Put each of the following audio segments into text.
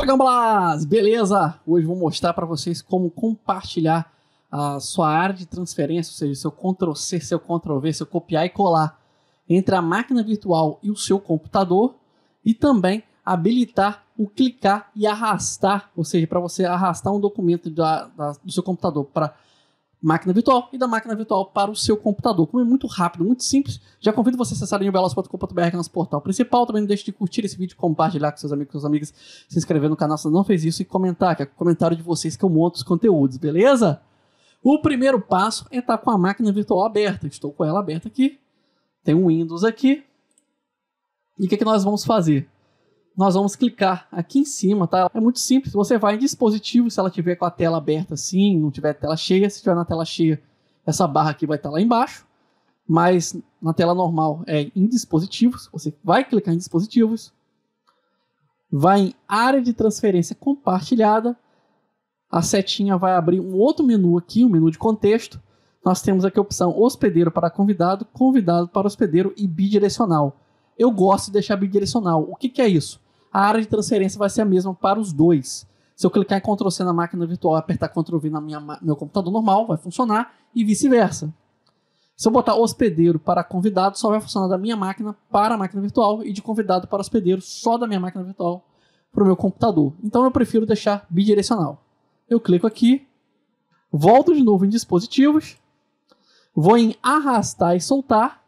Fala Gambalas, beleza? Hoje vou mostrar para vocês como compartilhar a sua área de transferência, ou seja, seu Ctrl+C, seu Ctrl+V, seu copiar e colar entre a máquina virtual e o seu computador e também habilitar o clicar e arrastar, ou seja, para você arrastar um documento da, da, do seu computador para máquina virtual e da máquina virtual para o seu computador. Como é muito rápido, muito simples, já convido você a acessar em que é nosso portal principal. Também não deixe de curtir esse vídeo, compartilhar com seus amigos e suas amigas, se inscrever no canal se não fez isso e comentar, que é o comentário de vocês que eu monto os conteúdos, beleza? O primeiro passo é estar com a máquina virtual aberta. Estou com ela aberta aqui. Tem um Windows aqui. E o que, é que nós vamos fazer? nós vamos clicar aqui em cima, tá? É muito simples, você vai em dispositivo, se ela tiver com a tela aberta assim, não tiver tela cheia, se tiver na tela cheia, essa barra aqui vai estar tá lá embaixo, mas na tela normal é em dispositivos, você vai clicar em dispositivos, vai em área de transferência compartilhada, a setinha vai abrir um outro menu aqui, um menu de contexto, nós temos aqui a opção hospedeiro para convidado, convidado para hospedeiro e bidirecional. Eu gosto de deixar bidirecional. O que, que é isso? a área de transferência vai ser a mesma para os dois. Se eu clicar em Ctrl C na máquina virtual e apertar Ctrl V na minha, meu computador normal, vai funcionar e vice-versa. Se eu botar hospedeiro para convidado, só vai funcionar da minha máquina para a máquina virtual e de convidado para hospedeiro, só da minha máquina virtual para o meu computador. Então eu prefiro deixar bidirecional. Eu clico aqui, volto de novo em dispositivos, vou em arrastar e soltar,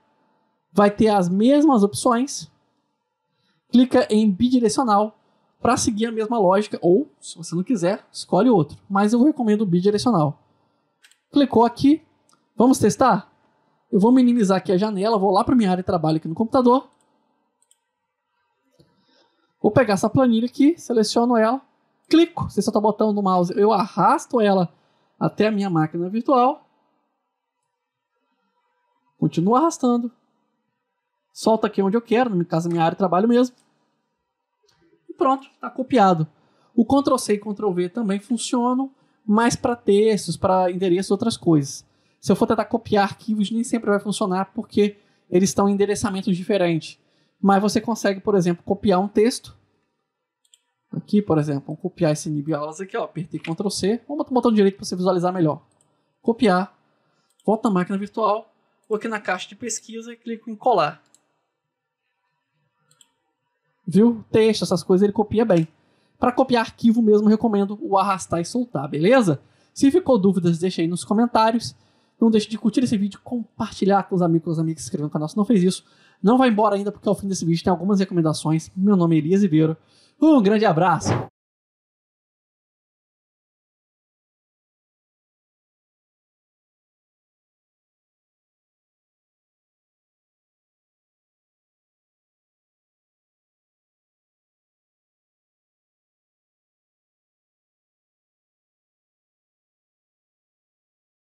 vai ter as mesmas opções, clica em bidirecional para seguir a mesma lógica, ou, se você não quiser, escolhe outro. Mas eu recomendo o bidirecional. Clicou aqui, vamos testar? Eu vou minimizar aqui a janela, vou lá para minha área de trabalho aqui no computador. Vou pegar essa planilha aqui, seleciono ela, clico, você só tá botando no mouse, eu arrasto ela até a minha máquina virtual. Continuo arrastando, Solta aqui onde eu quero, no caso minha área de trabalho mesmo. E pronto, está copiado. O Ctrl C e Ctrl V também funcionam, mas para textos, para endereços, outras coisas. Se eu for tentar copiar arquivos, nem sempre vai funcionar porque eles estão em endereçamentos diferentes. Mas você consegue, por exemplo, copiar um texto. Aqui, por exemplo, vamos copiar esse nib aulas aqui, ó, apertei Ctrl C, vamos botar o botão direito para você visualizar melhor. Copiar, volta à máquina virtual, vou aqui na caixa de pesquisa e clico em colar viu? Texto, essas coisas, ele copia bem. Para copiar arquivo mesmo, recomendo o arrastar e soltar, beleza? Se ficou dúvidas, deixa aí nos comentários. Não deixe de curtir esse vídeo, compartilhar com os amigos, com os amigos que se inscreveram no canal se não fez isso. Não vai embora ainda, porque ao fim desse vídeo tem algumas recomendações. Meu nome é Elias Ribeiro. Um grande abraço!